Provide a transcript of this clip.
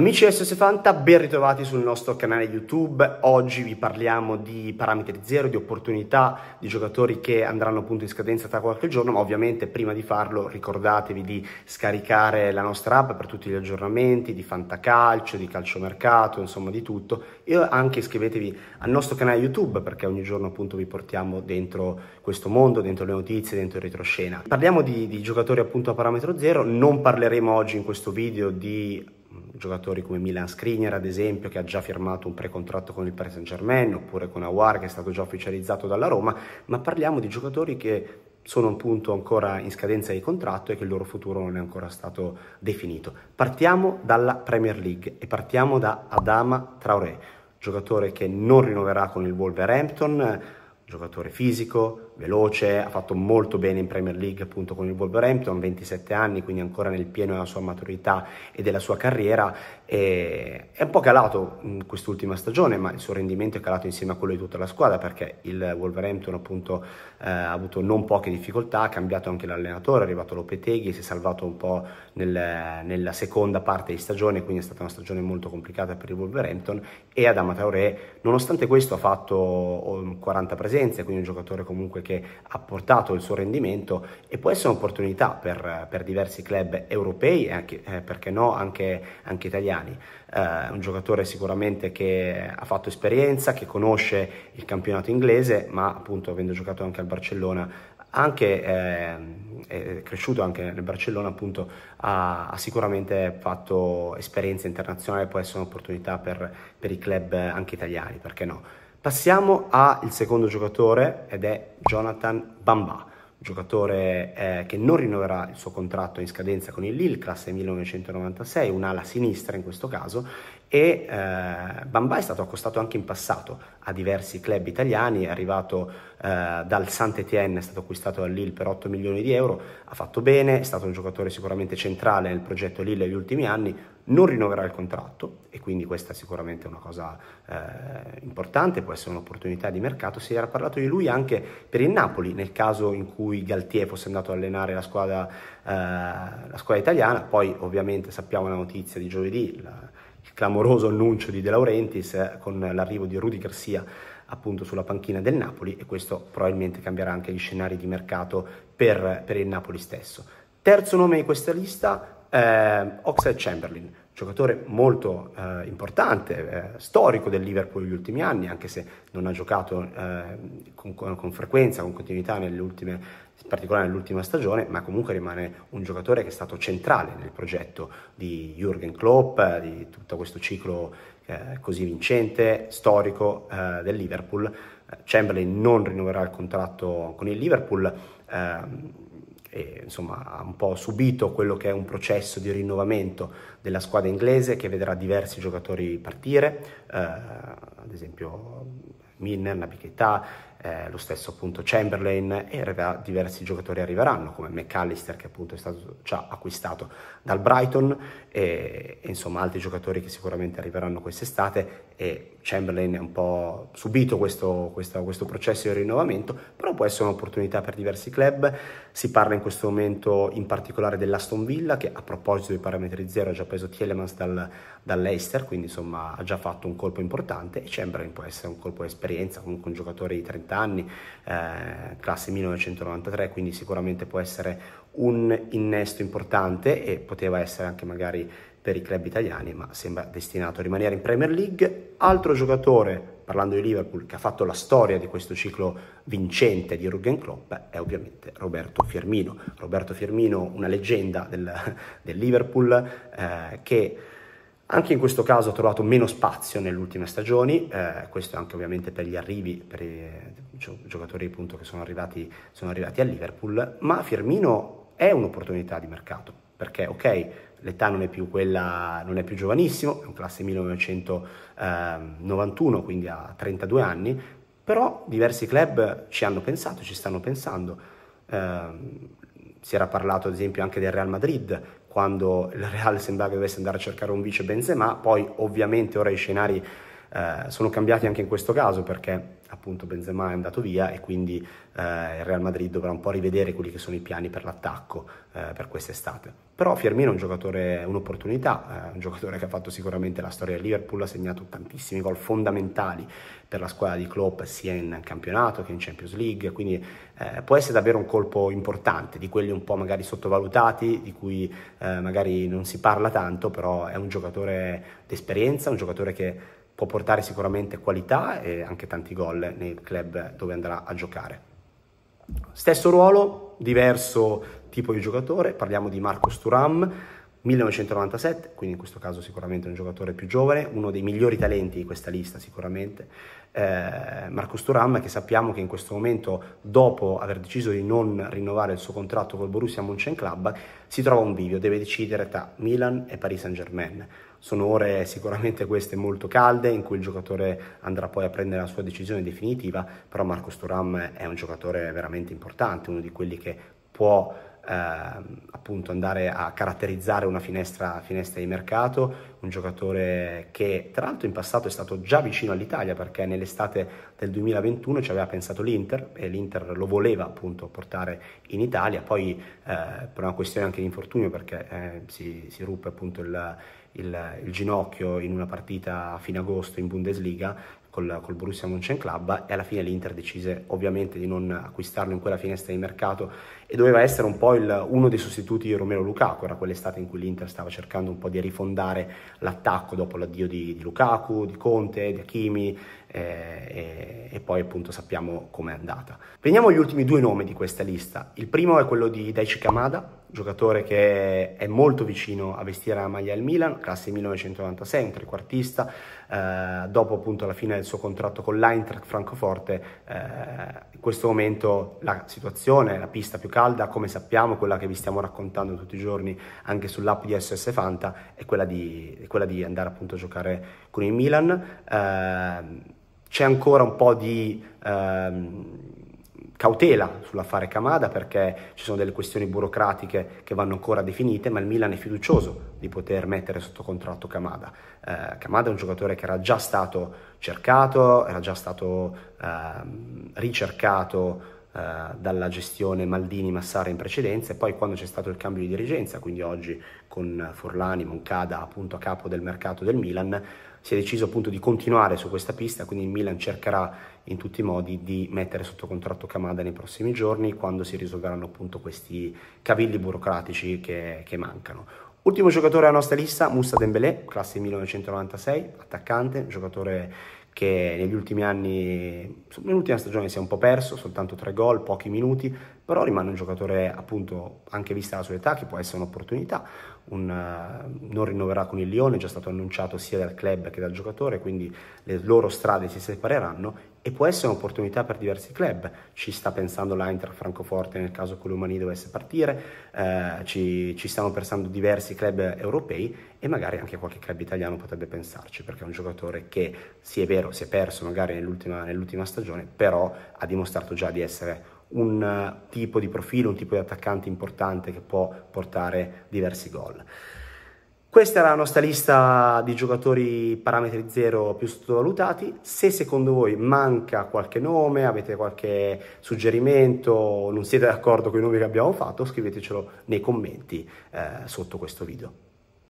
Amici SS Fanta, ben ritrovati sul nostro canale YouTube. Oggi vi parliamo di parametri zero, di opportunità, di giocatori che andranno appunto in scadenza tra qualche giorno, ma ovviamente prima di farlo ricordatevi di scaricare la nostra app per tutti gli aggiornamenti di fantacalcio, di calciomercato, insomma di tutto e anche iscrivetevi al nostro canale YouTube perché ogni giorno appunto vi portiamo dentro questo mondo, dentro le notizie, dentro il retroscena. Parliamo di, di giocatori appunto a parametro zero, non parleremo oggi in questo video di giocatori come Milan Skriniar ad esempio che ha già firmato un precontratto con il Paris Saint Germain oppure con Awar che è stato già ufficializzato dalla Roma ma parliamo di giocatori che sono appunto ancora in scadenza di contratto e che il loro futuro non è ancora stato definito. Partiamo dalla Premier League e partiamo da Adama Traoré, giocatore che non rinnoverà con il Wolverhampton, giocatore fisico, veloce, ha fatto molto bene in Premier League appunto con il Wolverhampton, 27 anni, quindi ancora nel pieno della sua maturità e della sua carriera, e è un po' calato in quest'ultima stagione, ma il suo rendimento è calato insieme a quello di tutta la squadra perché il Wolverhampton appunto eh, ha avuto non poche difficoltà, ha cambiato anche l'allenatore, è arrivato Lopeteghi, si è salvato un po' nel, nella seconda parte di stagione, quindi è stata una stagione molto complicata per il Wolverhampton e Adama Traoré, nonostante questo ha fatto 40 presenze, presenze, quindi un giocatore comunque che ha portato il suo rendimento e può essere un'opportunità per, per, diversi club europei e anche, eh, perché no anche, anche italiani. Eh, un giocatore sicuramente che ha fatto esperienza, che conosce il campionato inglese, ma appunto avendo giocato anche al Barcellona anche eh, cresciuto anche nel Barcellona appunto ha, ha, sicuramente fatto esperienza internazionale può essere un'opportunità per, per i club anche italiani perché no Passiamo al secondo giocatore ed è Jonathan Bamba, giocatore eh, che non rinnoverà il suo contratto in scadenza con il Lille, classe 1996, un'ala sinistra in questo caso, e eh, Bamba è stato accostato anche in passato a diversi club italiani, è arrivato eh, dal Saint-Étienne, è stato acquistato dal Lille per 8 milioni di euro, ha fatto bene, è stato un giocatore sicuramente centrale nel progetto Lille negli ultimi anni, non rinnoverà il contratto e quindi questa è sicuramente una cosa eh, importante, può essere un'opportunità di mercato, si era parlato di lui anche per il Napoli nel caso in cui Galtier fosse andato a allenare la squadra, eh, la squadra italiana, poi ovviamente sappiamo la notizia di giovedì, la, il clamoroso annuncio di De Laurentiis con l'arrivo di Rudy Garcia appunto sulla panchina del Napoli e questo probabilmente cambierà anche gli scenari di mercato per, per il Napoli stesso. Terzo nome di questa lista eh, Oxford Chamberlain, giocatore molto eh, importante, eh, storico del Liverpool negli ultimi anni, anche se non ha giocato eh, con, con, frequenza, con continuità nelle ultime, in particolare nell'ultima stagione, ma comunque rimane un giocatore che è stato centrale nel progetto di Jürgen Klopp, di tutto questo ciclo eh, così vincente, storico eh, del Liverpool. Chamberlain non rinnoverà il contratto con il Liverpool ehm, eh, insomma, ha un po' subito quello che è un processo di rinnovamento della squadra inglese che vedrà diversi giocatori partire, eh, ad esempio Milner, Nabichetta, eh, lo stesso appunto Chamberlain e in realtà diversi giocatori arriveranno come McAllister che appunto è stato già acquistato dal Brighton e, e insomma altri giocatori che sicuramente arriveranno quest'estate e Chamberlain è un po' subito questo, questo, questo processo di rinnovamento però può essere un'opportunità per diversi club si parla in questo momento in particolare dell'Aston Villa che a proposito dei parametri zero ha già preso Tielemans dal, dall'Eister, quindi insomma ha già fatto un colpo importante e Chamberlain può essere un colpo di esperienza, comunque un giocatore di 30 anni, eh, classe 1993, quindi sicuramente può essere un innesto importante e poteva essere anche magari per i club italiani, ma sembra destinato a rimanere in Premier League. Altro giocatore, parlando di Liverpool, che ha fatto la storia di questo ciclo vincente di Jurgen Klopp è ovviamente Roberto Firmino. Roberto Firmino, una leggenda del, del Liverpool eh, che anche in questo caso ha trovato meno spazio nelle ultime stagioni, eh, questo anche ovviamente per gli arrivi, per i giocatori appunto che sono arrivati, sono arrivati a Liverpool, ma Firmino è un'opportunità di mercato, perché ok, l'età non è più quella, non è più giovanissimo, è un classe 1991, quindi ha 32 anni, però diversi club ci hanno pensato, ci stanno pensando. Ehm, si era parlato ad esempio anche del Real Madrid, quando il Real sembrava che dovesse andare a cercare un vice Benzema, poi ovviamente ora i scenari eh, sono cambiati anche in questo caso perché appunto Benzema è andato via e quindi eh, il Real Madrid dovrà un po' rivedere quelli che sono i piani per l'attacco eh, per quest'estate. Però Firmino è un giocatore, un'opportunità, eh, un giocatore che ha fatto sicuramente la storia del Liverpool, ha segnato tantissimi gol fondamentali per la squadra di Klopp sia in campionato che in Champions League, quindi eh, può essere davvero un colpo importante, di quelli un po' magari sottovalutati, di cui magari non si parla tanto, però è un giocatore d'esperienza, un giocatore che può portare sicuramente qualità e anche tanti gol nei club dove andrà a giocare. Stesso ruolo, diverso tipo di giocatore, parliamo di Marcos Turam, 1997, quindi in questo caso sicuramente un giocatore più giovane, uno dei migliori talenti di questa lista sicuramente, eh, Marco Sturam che sappiamo che in questo momento dopo aver deciso di non rinnovare il suo contratto col Borussia Mönchengladbach si trova un bivio, deve decidere tra Milan e Paris Saint Germain. Sono ore sicuramente queste molto calde in cui il giocatore andrà poi a prendere la sua decisione definitiva, però Marco Sturam è un giocatore veramente importante, uno di quelli che può Ehm, appunto andare a caratterizzare una finestra, finestra di mercato, un giocatore che tra l'altro in passato è stato già vicino all'Italia perché nell'estate del 2021 ci aveva pensato l'Inter e l'Inter lo voleva appunto portare in Italia, poi eh, per una questione anche di infortunio perché eh, si, si ruppe appunto il il, il ginocchio in una partita a fine agosto in Bundesliga col, col Borussia Mönchengladbach e alla fine l'Inter decise ovviamente di non acquistarlo in quella finestra di mercato e doveva essere un po' il, uno dei sostituti di Romero Lukaku, era quell'estate in cui l'Inter stava cercando un po' di rifondare l'attacco dopo l'addio di, di Lukaku, di Conte, di Hakimi eh, e, e, poi appunto sappiamo com'è andata. Veniamo agli ultimi due nomi di questa lista. Il primo è quello di Daichi Kamada, giocatore che è molto vicino a vestire la maglia al Milan, classe 1996, un trequartista. Eh, dopo appunto la fine del suo contratto con l'Eintracht Francoforte, eh, in questo momento la situazione, la pista più calda, come sappiamo, quella che vi stiamo raccontando tutti i giorni anche sull'app di SS Fanta, è quella di, è quella di andare appunto a giocare con il Milan. Eh, c'è ancora un po' di ehm, cautela sull'affare Camada perché ci sono delle questioni burocratiche che vanno ancora definite, ma il Milan è fiducioso di poter mettere sotto contratto Camada. Eh, Camada è un giocatore che era già stato cercato, era già stato ehm, ricercato eh, dalla gestione Maldini-Massara in precedenza e poi quando c'è stato il cambio di dirigenza, quindi oggi con Forlani, Moncada appunto a capo del mercato del Milan, si è deciso appunto di continuare su questa pista, quindi il Milan cercherà in tutti i modi di mettere sotto contratto Kamada nei prossimi giorni quando si risolveranno appunto questi cavilli burocratici che, che mancano. Ultimo giocatore alla nostra lista, Moussa Dembélé, classe 1996, attaccante, giocatore che negli ultimi anni, nell'ultima stagione si è un po' perso, soltanto tre gol, pochi minuti, però rimane un giocatore appunto anche vista la sua età che può essere un'opportunità, un, eh, non rinnoverà con il Lione, è già stato annunciato sia dal club che dal giocatore, quindi le loro strade si separeranno e può essere un'opportunità per diversi club, ci sta pensando l'Eintracht Francoforte nel caso Colomani dovesse partire, eh, ci, ci stanno pensando diversi club europei e magari anche qualche club italiano potrebbe pensarci perché è un giocatore che sì è vero si è perso magari nell'ultima, nell'ultima stagione, però ha dimostrato già di essere un eh, tipo di profilo, un tipo di attaccante importante che può portare diversi gol. Questa era la nostra lista di giocatori parametri zero più sottovalutati. Se secondo voi manca qualche nome, avete qualche suggerimento, non siete d'accordo con i nomi che abbiamo fatto, scrivetecelo nei commenti eh, sotto questo video.